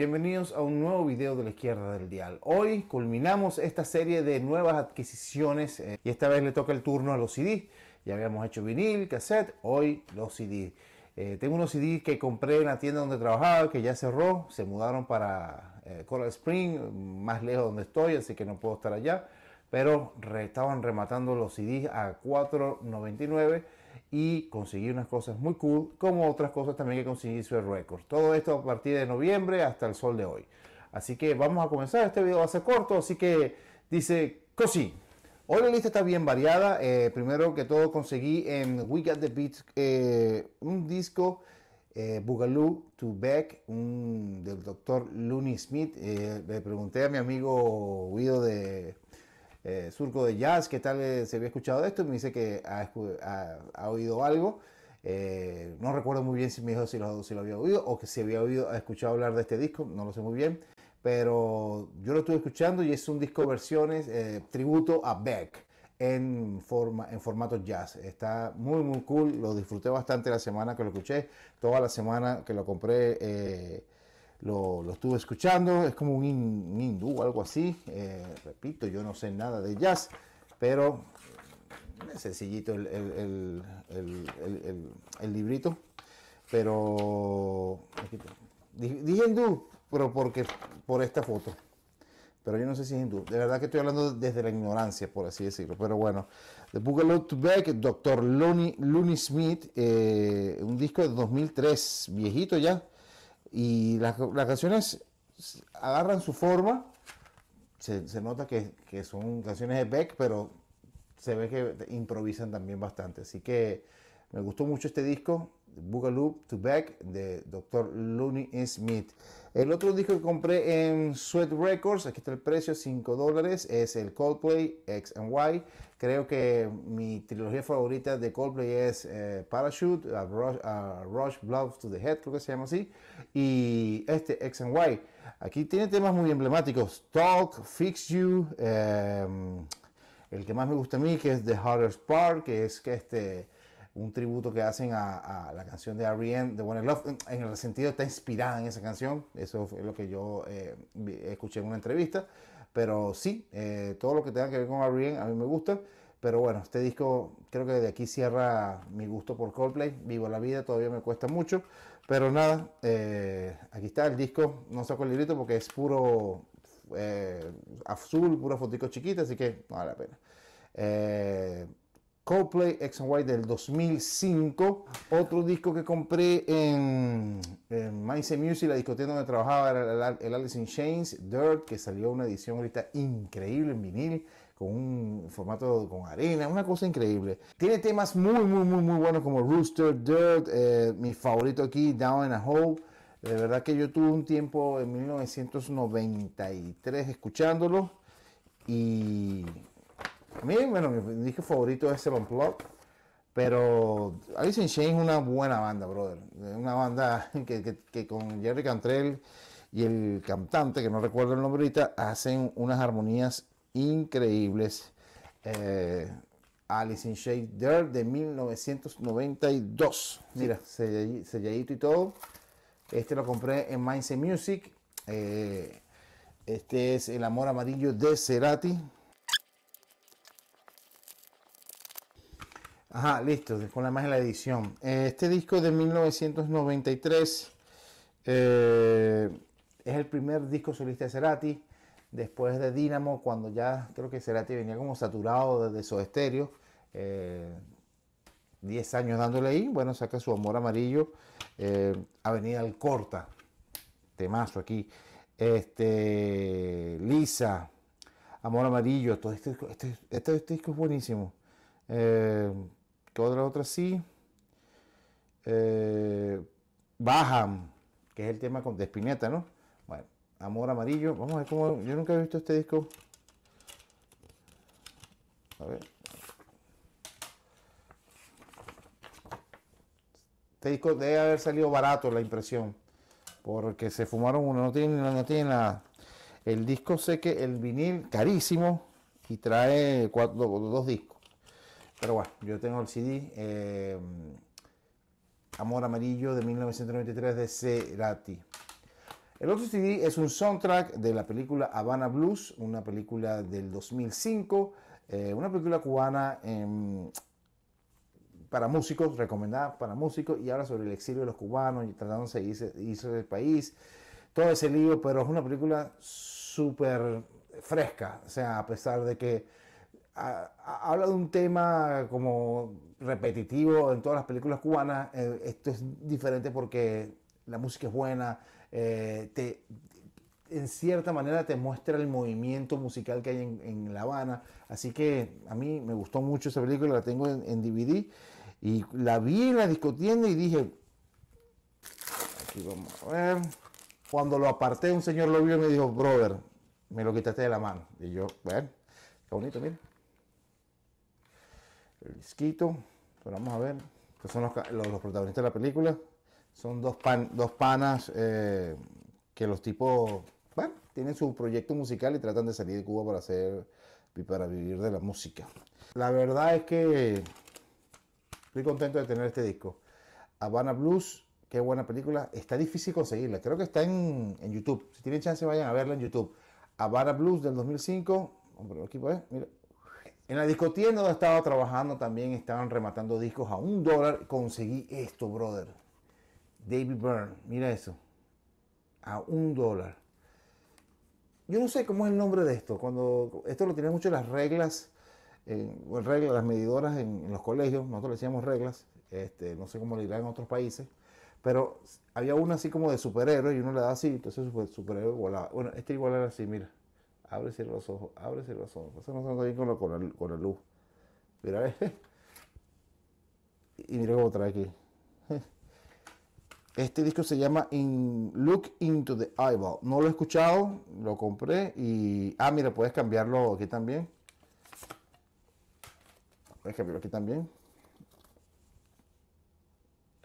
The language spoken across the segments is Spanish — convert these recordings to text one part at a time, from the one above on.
Bienvenidos a un nuevo video de la izquierda del dial. Hoy culminamos esta serie de nuevas adquisiciones eh, y esta vez le toca el turno a los CDs. Ya habíamos hecho vinil, cassette, hoy los CDs. Eh, tengo unos CDs que compré en la tienda donde trabajaba, que ya cerró, se mudaron para color eh, Coral Spring, más lejos donde estoy, así que no puedo estar allá. Pero estaban rematando los CDs a 4.99 y conseguir unas cosas muy cool, como otras cosas también que conseguí su récord Todo esto a partir de noviembre hasta el sol de hoy. Así que vamos a comenzar. Este video va a ser corto, así que dice cosí. Hoy la lista está bien variada. Eh, primero que todo conseguí en We Got The Beat eh, un disco eh, Boogaloo to back del doctor Looney Smith. Eh, le pregunté a mi amigo Guido de eh, surco de jazz, que tal eh, se había escuchado de esto, me dice que ha, oído algo. Eh, no recuerdo muy bien si me dijo si lo, había oído o que si había oído, escuchado hablar de este disco, no lo sé muy bien, pero yo lo estuve escuchando y es un disco versiones tributo a Beck en, forma, en formato jazz. Está muy, muy cool, lo disfruté bastante la semana que lo escuché, toda la semana que lo compré. Lo, estuve escuchando, es como un, hindú o algo así. Eh, repito, yo no sé nada de jazz, pero eh, es sencillito el, librito. Pero dije hindú, pero porque por esta foto. Pero yo no sé si es hindú. De verdad que estoy hablando desde la ignorancia, por así decirlo. Pero bueno, The Love to Beck, Dr. Looney, Smith, eh, un disco de 2003, viejito ya, y las, canciones agarran su forma. Se, nota que, que, son canciones de Beck, pero se ve que improvisan también bastante. Así que me gustó mucho este disco, Boogaloo to Back, de Dr. Looney Smith. El otro disco que compré en Sweat Records, aquí está el precio, 5 dólares, es el Coldplay X and Y. Creo que mi trilogía favorita de Coldplay es eh, Parachute, Rush, to the Head, creo que se llama así, y este X Y. Aquí tiene temas muy emblemáticos, Talk, Fix You, em, el que más me gusta a mí, que es The Hardest Part, que es que este un tributo que hacen a, la canción de Ariane de One Love. En el sentido está inspirada en esa canción, eso es lo que yo eh, escuché en una entrevista. Pero sí, eh, todo lo que tenga que ver con Ariane a mí me gusta. Pero bueno, este disco creo que de aquí cierra mi gusto por Coldplay. Vivo la vida, todavía me cuesta mucho. Pero nada, eh, aquí está el disco. No saco el librito porque es puro azul, pura fotico chiquita, así que vale la pena. Coldplay X and Y del 2005. Otro disco que compré en, en Music, la discoteca donde trabajaba, era el, Alice in Chains, Dirt, que salió una edición ahorita increíble en vinil, con un formato con arena, una cosa increíble. Tiene temas muy, muy, muy, muy buenos como Rooster, Dirt, eh, mi favorito aquí, Down in a Hole. De verdad que yo tuve un tiempo en 1993 escuchándolo y a mí, bueno, mi disco favorito es el Unplugged, pero Alice in Chains es una buena banda, brother. Una banda que, con Jerry Cantrell y el cantante, que no recuerdo el nombre ahorita, hacen unas armonías increíbles. Eh, Alice in Shade Dirt de 1992. Mira, selladito y todo. Este lo compré en Mindset Music. Eh, este es El Amor Amarillo de Cerati. Ajá, listo, con la más la edición. Eh, este disco de 1993 eh, es el primer disco solista de Cerati. Después de Dynamo, cuando ya creo que Cerati venía como saturado desde su estéreo, 10 eh, años dándole ahí, bueno, saca su amor amarillo, eh, Avenida corta temazo aquí, este, Lisa, Amor Amarillo, todo este, este, este, este disco es buenísimo. Eh, otra otra sí. Eh, que es el tema de Espineta, ¿no? Bueno, Amor Amarillo. Vamos a ver cómo. Yo nunca he visto este disco. A ver. Este disco debe haber salido barato la impresión. Porque se fumaron uno, no tiene, no tiene nada. El disco sé que el vinil carísimo y trae cuatro, dos discos. Pero bueno, yo tengo el CD em, Amor Amarillo de 1993 de Cerati. El otro CD es un soundtrack de la película Habana Blues, una película del 2005, eh, una película cubana em, para músicos, recomendada para músicos, y habla sobre el exilio de los cubanos y tratándose de irse del país, todo ese lío, pero es una película súper fresca, o sea, a pesar de que habla de un tema como repetitivo en todas las películas cubanas. Eh, esto es diferente porque la música es buena, eh, te, en cierta manera te muestra el movimiento musical que hay en, La Habana. Así que a mí me gustó mucho esa película, la tengo en, DVD y la vi, la discutiendo y dije, aquí vamos a ver. Cuando lo aparté, un señor lo vio y me dijo, brother, me lo quitaste de la mano. Y yo, bueno, qué bonito, mira el disquito. Pero vamos a ver. son los, protagonistas de la película. Son dos, panas eh, que los tipos, bueno, tienen su proyecto musical y tratan de salir de Cuba para hacer y para vivir de la música. La verdad es que estoy contento de tener este disco. Habana Blues, qué buena película. Está difícil conseguirla. Creo que está en, YouTube. Si tienen chance, vayan a verla en YouTube. Habana Blues del 2005. Hombre, aquí eh, mira, en la discotienda donde estaba trabajando también estaban rematando discos a un dólar. Conseguí esto, brother. David Byrne, mira eso. A un dólar. Yo no sé cómo es el nombre de esto. Cuando esto lo tienen mucho las reglas, las medidoras en, los colegios. Nosotros le decíamos reglas. Este, no sé cómo le dirán en otros países. Pero había una así como de superhéroe y uno le da así. Entonces superhéroe igualaba. Bueno, este igual era así, mira. Abre y cierra los ojos, abre y cierra los ojos. Eso no está con, con, la, con, la, luz. Mira, Y mira cómo trae aquí. Este disco se llama In Look Into the Eyeball. No lo he escuchado, lo compré y... Ah, mira, puedes cambiarlo aquí también. Puedes cambiarlo aquí también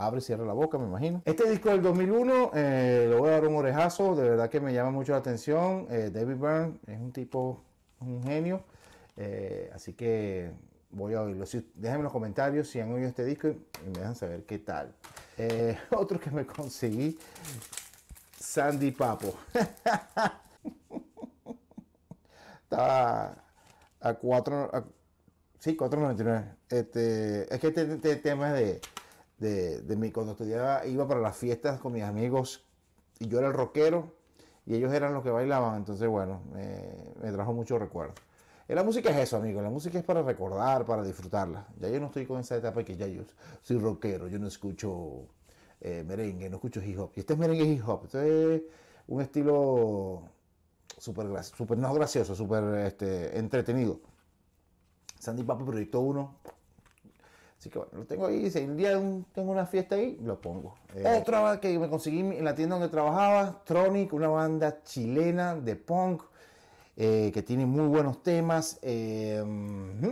abre y cierra la boca, me imagino. Este disco del 2001, eh, le voy a dar un orejazo, de verdad que me llama mucho la atención. Eh, David Byrne es un tipo, un genio, eh, así que voy a oírlo. déjenme en los comentarios si han oído este disco y me dejan saber qué tal. Eh, otro que me conseguí, Sandy Papo. Estaba a 4... sí, 4.99. Este, es que este, este tema es de de, de mi, cuando estudiaba, iba para las fiestas con mis amigos y yo era el rockero y ellos eran los que bailaban, entonces bueno, me trajo muchos recuerdo. La música es eso, amigo. La música es para recordar, para disfrutarla. Ya yo no estoy con esa etapa que ya yo soy rockero, yo no escucho eh, merengue, no escucho hip hop. Y este es merengue hip hop. Este es un estilo súper super, no gracioso, súper este, entretenido. Sandy papa Proyecto uno Así que bueno, lo tengo ahí. Si un día tengo una fiesta ahí, lo pongo. Eh, otra que me conseguí en la tienda donde trabajaba, Tronic, una banda chilena de punk eh, que tiene muy buenos temas. Eh, mm.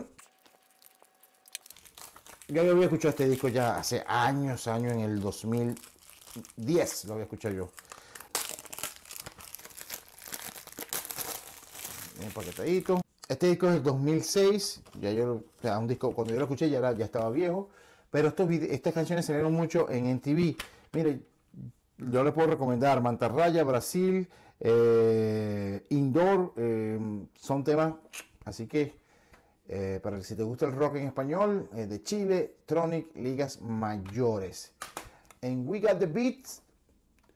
Ya yo había escuchado este disco ya hace años, años, en el 2010 lo había escuchado yo. Un paquetadito. Este disco es del 2006, ya yo, un disco, cuando yo lo escuché ya, ya estaba viejo, pero estos, estas canciones salieron mucho en MTV Mire, yo les puedo recomendar Mantarraya, Brasil, eh, Indoor, eh, son temas, así que eh, para si te gusta el rock en español, eh, de Chile, Tronic, ligas mayores. En We Got The Beats,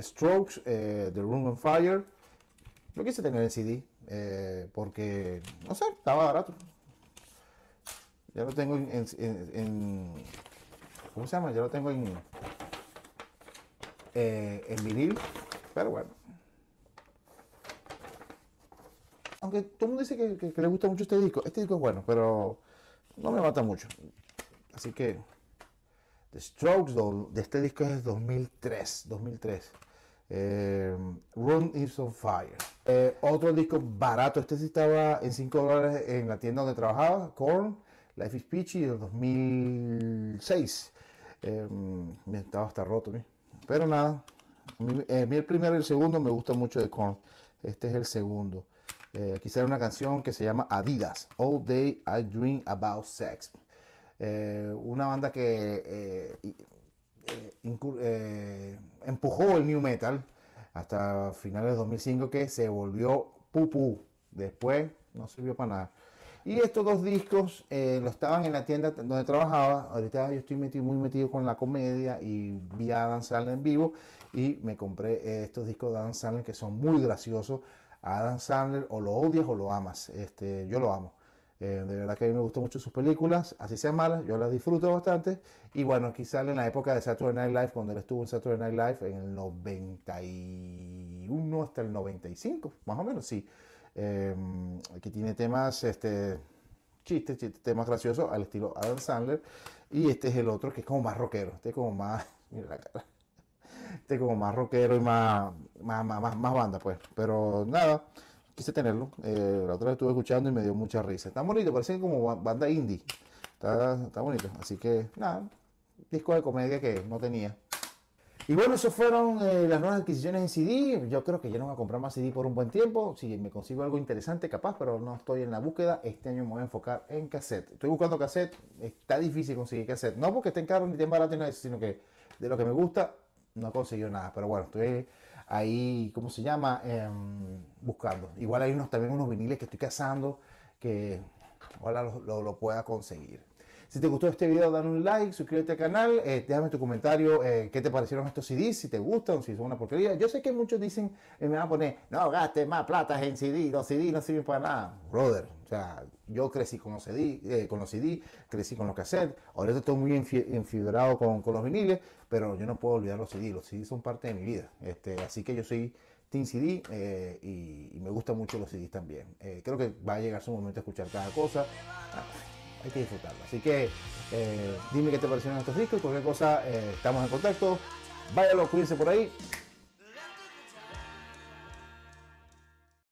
Strokes, The Room on Fire, lo quise tener en CD, eh, porque, no sé, estaba barato. Ya lo tengo en, ¿cómo se llama? Ya lo tengo en, eh, en vinil, pero bueno. Aunque todo el mundo dice que, le gusta mucho este disco, este disco es bueno, pero no me mata mucho. Así que The Strokes de este disco es 2003, 2003. Eh, Run is on Fire. Eh, otro disco barato, este si estaba en 5 dólares en la tienda donde trabajaba, Korn, Life is Peachy del 2006. Eh, estaba hasta roto, pero nada. el eh, primero y el segundo me gusta mucho de Korn. Este es el segundo. Eh, quizá una canción que se llama Adidas. All Day I Dream About Sex. Eh, una banda que empujó el new metal hasta finales de 2005 que se volvió pupú. Después no sirvió para nada. Y estos dos discos eh, lo estaban en la tienda donde trabajaba. Ahorita yo estoy muy metido con la comedia y vi a Dan Sandler en vivo y me compré eh, estos discos de Dan Sandler que son muy graciosos. Adam Sandler o lo odias o lo amas. Este, yo lo amo. Eh, de verdad que a mí me gustó mucho sus películas, así sean malas, yo las disfruto bastante. Y bueno, aquí sale en la época de Saturday Night Live, cuando él estuvo en Saturday Night Live en el 91 hasta el 95, más o menos, sí. Eh, aquí tiene temas, este, chistes, temas graciosos al estilo Adam Sandler. Y este es el otro que es como más rockero, este es como más, mira la cara. Este como más rockero y más, más, más banda, pues. Pero nada quise tenerlo. Eh, la otra vez estuve escuchando y me dio mucha risa. Está bonito, parece como banda indie. Está, bonito. Así que, nada, disco de comedia que no tenía. Y bueno, esas fueron eh, las nuevas adquisiciones en CD. Yo creo que ya no voy a comprar más CD por un buen tiempo. Si me consigo algo interesante, capaz, pero no estoy en la búsqueda. Este año me voy a enfocar en cassette. Estoy buscando cassette. Está difícil conseguir cassette. No porque estén caros ni estén baratos, sino que de lo que me gusta, no he conseguido nada. Pero bueno, estoy ahí, ¿cómo se llama? Em, buscando. Igual hay unos, también unos viniles que estoy cazando que ojalá lo pueda conseguir. Si te gustó este video, dan un like, suscríbete al canal, eh, déjame tu comentario, eh, qué te parecieron estos CDs, si te gustan, si son una porquería. Yo sé que muchos dicen, eh, me van a poner, no gastes más plata en CD, los cds no sirven para nada. Brother, o sea, yo crecí con los CD, con los crecí con los cassettes, ahora estoy muy enfibrado con, los viniles, pero yo no puedo olvidar los cds los cds son parte de mi vida. Este, así que yo soy... Team CD y, me gusta mucho los CDs también. creo que va a llegar su momento de escuchar cada cosa hay que disfrutarlo. Así que eh, dime qué te parecieron estos discos cualquier cosa, eh, estamos en contacto. Váyalo, cuídense por ahí.